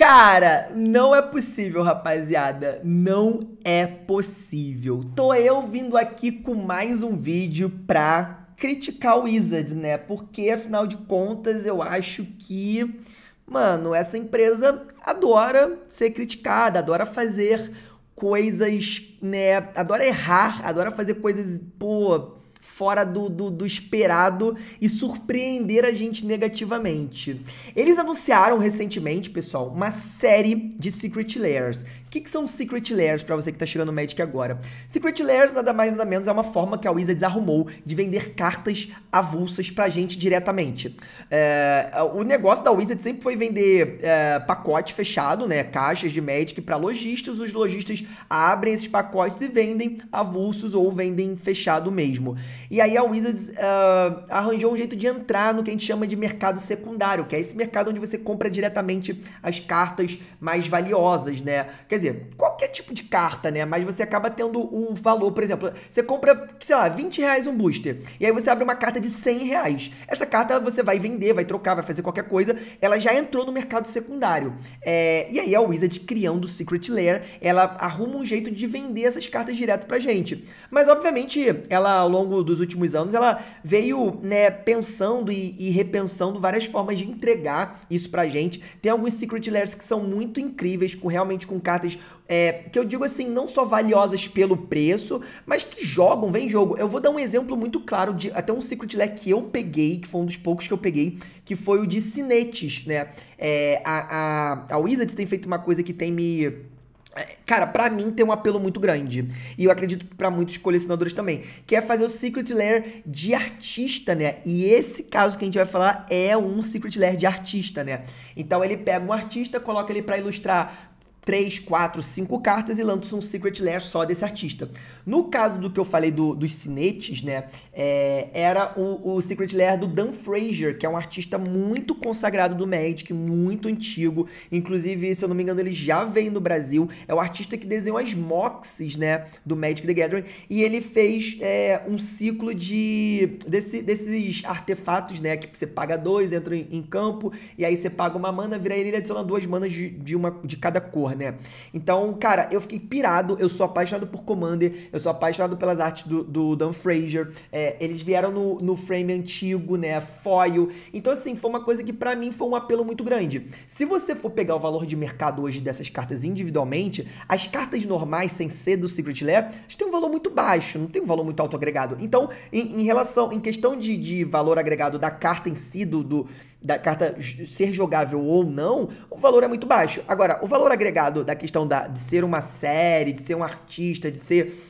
Cara, não é possível, rapaziada. Não é possível. Tô eu vindo aqui com mais um vídeo pra criticar o Wizards, né? Porque, afinal de contas, eu acho que, mano, essa empresa adora ser criticada, adora fazer coisas, né? Adora errar, adora fazer coisas, pô fora do, do, do, esperado e surpreender a gente negativamente. Eles anunciaram recentemente, pessoal, uma série de Secret Layers, o que, que são Secret Layers para você que está chegando no Magic agora? Secret Layers nada mais nada menos é uma forma que a Wizards arrumou de vender cartas avulsas pra gente diretamente. É, o negócio da Wizards sempre foi vender é, pacote fechado, né? Caixas de Magic para lojistas. Os lojistas abrem esses pacotes e vendem avulsos ou vendem fechado mesmo. E aí a Wizards é, arranjou um jeito de entrar no que a gente chama de mercado secundário, que é esse mercado onde você compra diretamente as cartas mais valiosas, né? Quer dizer, qual qualquer tipo de carta, né? Mas você acaba tendo um valor, por exemplo, você compra, sei lá, 20 reais um booster, e aí você abre uma carta de 100 reais. Essa carta você vai vender, vai trocar, vai fazer qualquer coisa, ela já entrou no mercado secundário. É, e aí a Wizard, criando o Secret Lair, ela arruma um jeito de vender essas cartas direto pra gente. Mas, obviamente, ela, ao longo dos últimos anos, ela veio, né, pensando e, e repensando várias formas de entregar isso pra gente. Tem alguns Secret Lairs que são muito incríveis, com realmente com cartas é, que eu digo assim, não só valiosas pelo preço, mas que jogam, vem jogo. Eu vou dar um exemplo muito claro de até um Secret Lair que eu peguei, que foi um dos poucos que eu peguei, que foi o de cinetes, né? É, a, a, a Wizards tem feito uma coisa que tem me é, Cara, para mim tem um apelo muito grande. E eu acredito para muitos colecionadores também. Que é fazer o Secret Lair de artista, né? E esse caso que a gente vai falar é um Secret Lair de artista, né? Então ele pega um artista, coloca ele para ilustrar 3, 4, 5 cartas e lança um Secret Lair só desse artista. No caso do que eu falei do, dos cinetes, né, é, era o, o, Secret Lair do Dan Fraser, que é um artista muito consagrado do Magic, muito antigo, inclusive, se eu não me engano, ele já veio no Brasil, é o artista que desenhou as Moxes, né, do Magic the Gathering, e ele fez é, um ciclo de desse, desses artefatos, né, que você paga dois, entra em, em, campo, e aí você paga uma mana, vira ele e adiciona duas manas de, de, uma, de cada cor, né? Então, cara, eu fiquei pirado, eu sou apaixonado por Commander, eu sou apaixonado pelas artes do, do Dan Fraser, é, eles vieram no, no frame antigo, né, foil, então assim, foi uma coisa que para mim foi um apelo muito grande. Se você for pegar o valor de mercado hoje dessas cartas individualmente, as cartas normais, sem ser do Secret Lair, tem um valor muito baixo, não tem um valor muito alto agregado. Então, em, em relação, em questão de, de valor agregado da carta em si, do, do da carta ser jogável ou não, o valor é muito baixo. Agora, o valor agregado da questão da, de ser uma série, de ser um artista, de ser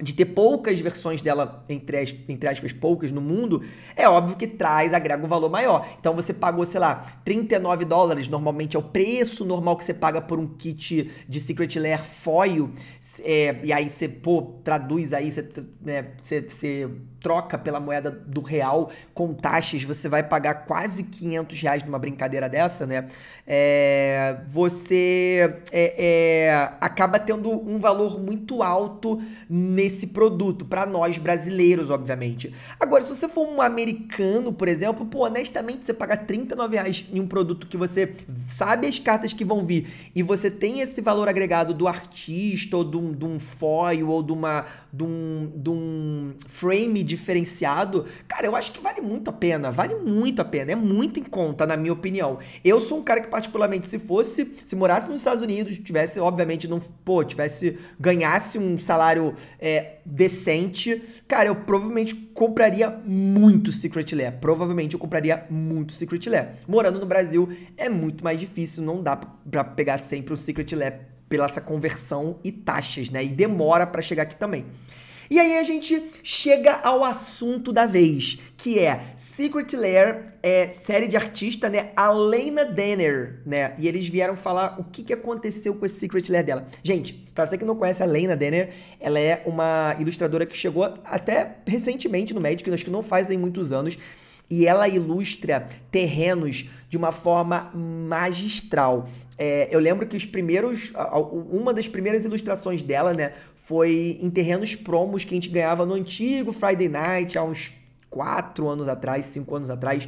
de ter poucas versões dela, entre, as, entre aspas, poucas no mundo, é óbvio que traz, agrega um valor maior. Então você pagou, sei lá, 39 dólares, normalmente é o preço normal que você paga por um kit de Secret Lair foil, é, e aí você, pô, traduz aí, você, né, você, você troca pela moeda do real com taxas, você vai pagar quase 500 reais numa brincadeira dessa, né? É, você é, é, acaba tendo um valor muito alto nesse produto, para nós brasileiros, obviamente. Agora, se você for um americano, por exemplo, pô, honestamente, você paga 39 reais em um produto que você sabe as cartas que vão vir e você tem esse valor agregado do artista ou de um, de um foil ou de, uma, de, um, de um frame de diferenciado, cara, eu acho que vale muito a pena, vale muito a pena, é muito em conta, na minha opinião. Eu sou um cara que, particularmente, se fosse, se morasse nos Estados Unidos, tivesse, obviamente, não, pô, tivesse, ganhasse um salário é, decente, cara, eu provavelmente compraria muito Secret Lair, provavelmente eu compraria muito Secret Lair. Morando no Brasil é muito mais difícil, não dá pra pegar sempre o Secret Lair pela essa conversão e taxas, né? E demora para chegar aqui também. E aí a gente chega ao assunto da vez, que é Secret Lair, é série de artista, né? A Lena Danner, né? E eles vieram falar o que, que aconteceu com esse Secret Lair dela. Gente, para você que não conhece a Lena Danner, ela é uma ilustradora que chegou até recentemente no Magic, acho que não fazem muitos anos e ela ilustra terrenos de uma forma magistral. É, eu lembro que os primeiros, uma das primeiras ilustrações dela, né, foi em terrenos promos que a gente ganhava no antigo Friday Night, há uns 4 anos atrás, 5 anos atrás.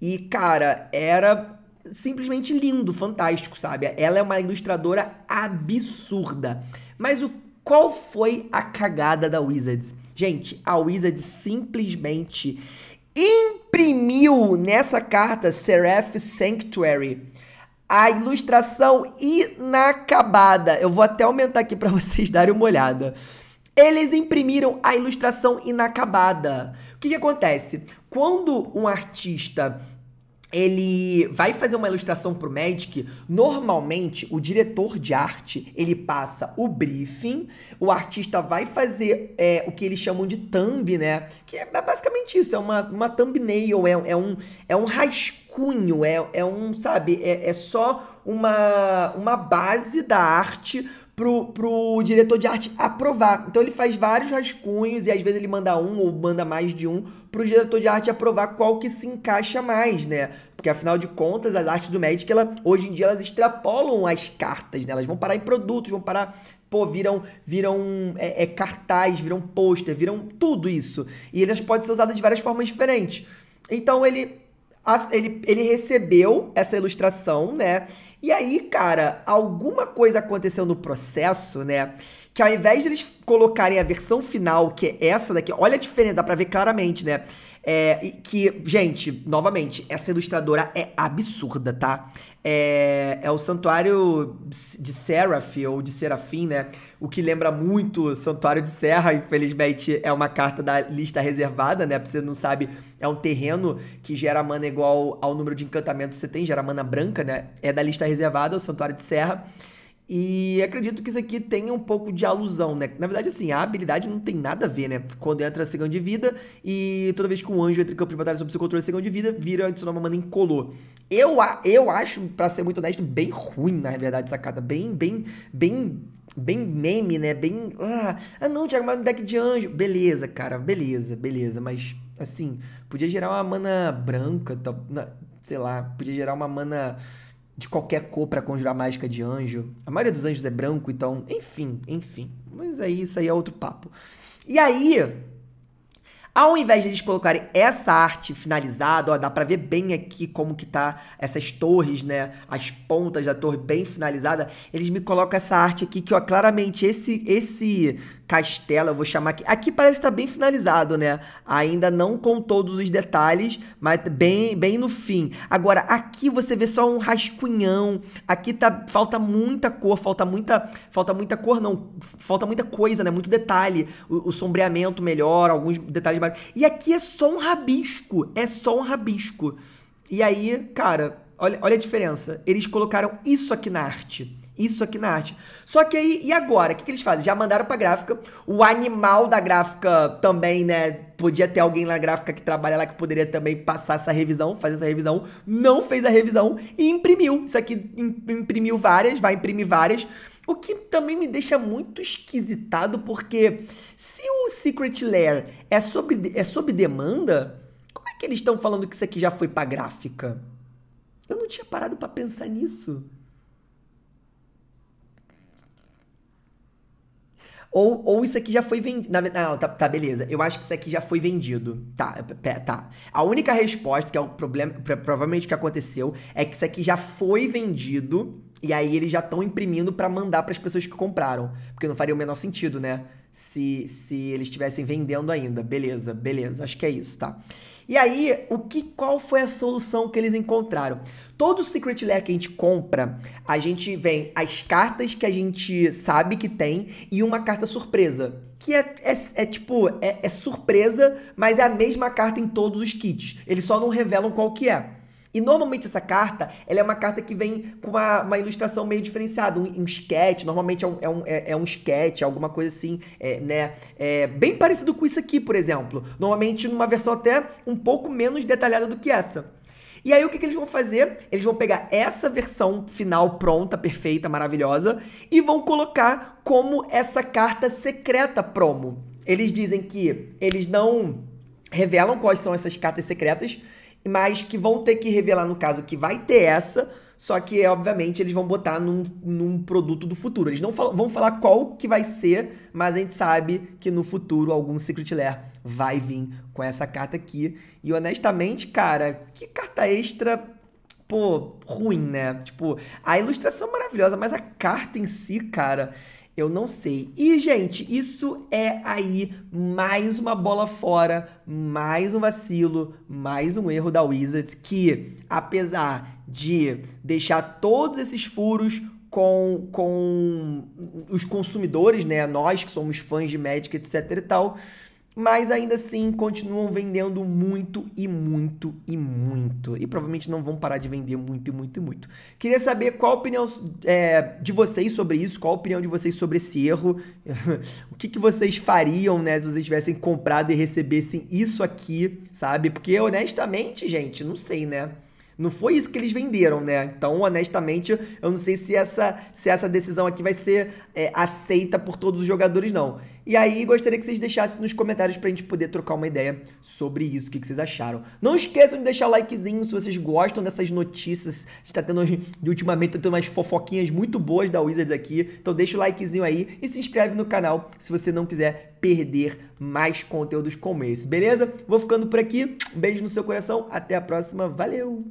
E, cara, era simplesmente lindo, fantástico, sabe? Ela é uma ilustradora absurda. Mas o qual foi a cagada da Wizards? Gente, a Wizards simplesmente imprimiu nessa carta Seraph Sanctuary a ilustração inacabada. Eu vou até aumentar aqui para vocês darem uma olhada. Eles imprimiram a ilustração inacabada. O que, que acontece? Quando um artista ele vai fazer uma ilustração para o Magic, normalmente o diretor de arte, ele passa o briefing, o artista vai fazer é, o que eles chamam de thumb, né? Que é basicamente isso, é uma, uma thumbnail, é, é, um, é um rascunho, é, é um, sabe, é, é só uma, uma base da arte pro, pro diretor de arte aprovar. Então ele faz vários rascunhos e às vezes ele manda um ou manda mais de um pro diretor de arte aprovar qual que se encaixa mais, né? Porque afinal de contas, as artes do Magic, ela, hoje em dia elas extrapolam as cartas, né? Elas vão parar em produtos, vão parar pô, viram, viram é, é, cartaz, viram pôster, viram tudo isso. E elas podem ser usadas de várias formas diferentes. Então ele, ele, ele recebeu essa ilustração, né? E aí, cara, alguma coisa aconteceu no processo, né? Que ao invés de eles colocarem a versão final, que é essa daqui, olha a diferença, dá pra ver claramente, né? É, que, gente, novamente, essa ilustradora é absurda, tá? É, é o santuário de Seraph, ou de Serafim, né? O que lembra muito Santuário de Serra, infelizmente é uma carta da lista reservada, né? Pra você não sabe, é um terreno que gera mana igual ao número de encantamentos que você tem, gera mana branca, né? É da lista reservada, o Santuário de Serra. E acredito que isso aqui tenha um pouco de alusão, né? Na verdade, assim, a habilidade não tem nada a ver, né? Quando entra a segunda de vida e toda vez que um anjo entra em campo de batalha sob seu controle de segunda de vida, vira adicionar uma mana incolor. Eu, eu acho, para ser muito honesto, bem ruim, na verdade, sacada. Bem, bem, bem bem meme, né? Bem. Ah, ah não, Thiago, mas no deck de anjo. Beleza, cara, beleza, beleza. Mas, assim, podia gerar uma mana branca, sei lá, podia gerar uma mana de qualquer cor para conjurar mágica de anjo. A maioria dos anjos é branco, então, enfim, enfim. Mas aí isso aí é outro papo. E aí, ao invés de eles colocarem essa arte finalizada, ó, dá para ver bem aqui como que tá essas torres, né? As pontas da torre bem finalizada, eles me colocam essa arte aqui que, ó, claramente esse esse Castelo, eu vou chamar aqui. Aqui parece estar tá bem finalizado, né? Ainda não com todos os detalhes, mas bem, bem no fim. Agora, aqui você vê só um rascunhão. Aqui tá falta muita cor, falta muita, falta muita cor não, falta muita coisa, né? Muito detalhe. O, o sombreamento melhor, alguns detalhes mais. E aqui é só um rabisco, é só um rabisco. E aí, cara, olha, olha a diferença. Eles colocaram isso aqui na arte. Isso aqui na arte. Só que aí, e agora? O que, que eles fazem? Já mandaram pra gráfica. O animal da gráfica também, né? Podia ter alguém na gráfica que trabalha lá que poderia também passar essa revisão, fazer essa revisão. Não fez a revisão e imprimiu. Isso aqui imprimiu várias, vai imprimir várias. O que também me deixa muito esquisitado, porque se o Secret Lair é sob, é sob demanda, como é que eles estão falando que isso aqui já foi pra gráfica? Eu não tinha parado para pensar nisso. Ou, ou isso aqui já foi vendido. Não, tá, tá, beleza. Eu acho que isso aqui já foi vendido. Tá, é, tá. A única resposta, que é o problema, provavelmente o que aconteceu, é que isso aqui já foi vendido. E aí eles já estão imprimindo para mandar para as pessoas que compraram. Porque não faria o menor sentido, né? Se, se eles estivessem vendendo ainda. Beleza, beleza. Acho que é isso, tá? E aí, o que, qual foi a solução que eles encontraram? Todo o Secret Lair que a gente compra, a gente vem as cartas que a gente sabe que tem e uma carta surpresa. Que é, é, é tipo, é, é surpresa, mas é a mesma carta em todos os kits. Eles só não revelam qual que é. E normalmente essa carta, ela é uma carta que vem com uma, uma ilustração meio diferenciada, um, um sketch, normalmente é um, é um, é, é, um sketch, alguma coisa assim, é, né? É, bem parecido com isso aqui, por exemplo. Normalmente numa versão até um pouco menos detalhada do que essa. E aí o que, que, eles vão fazer? Eles vão pegar essa versão final pronta, perfeita, maravilhosa, e vão colocar como essa carta secreta promo. Eles dizem que eles não revelam quais são essas cartas secretas, mas que vão ter que revelar, no caso, que vai ter essa, só que, obviamente, eles vão botar num, num produto do futuro. Eles não vão falar qual que vai ser, mas a gente sabe que no futuro algum Secret Lair vai vir com essa carta aqui. E honestamente, cara, que carta extra, pô, ruim, né? Tipo, a ilustração é maravilhosa, mas a carta em si, cara, eu não sei. E, gente, isso é aí mais uma bola fora, mais um vacilo, mais um erro da Wizards que, apesar de deixar todos esses furos com, com os consumidores, né? Nós que somos fãs de Magic, etc e tal, mas ainda assim continuam vendendo muito e muito e muito. E provavelmente não vão parar de vender muito e muito e muito. Queria saber qual a opinião é, de vocês sobre isso, qual a opinião de vocês sobre esse erro, o que, que vocês fariam, né, se vocês tivessem comprado e recebessem isso aqui, sabe? Porque honestamente, gente, não sei, né? Não foi isso que eles venderam, né? Então, honestamente, eu não sei se essa, se essa decisão aqui vai ser é, aceita por todos os jogadores, não. E aí, gostaria que vocês deixassem nos comentários pra gente poder trocar uma ideia sobre isso, o que, que vocês acharam. Não esqueçam de deixar likezinho se vocês gostam dessas notícias. A gente tá tendo, ultimamente, tá tendo umas fofoquinhas muito boas da Wizards aqui. Então deixa o likezinho aí e se inscreve no canal se você não quiser perder mais conteúdos como esse, beleza? Vou ficando por aqui. Um beijo no seu coração. Até a próxima. Valeu!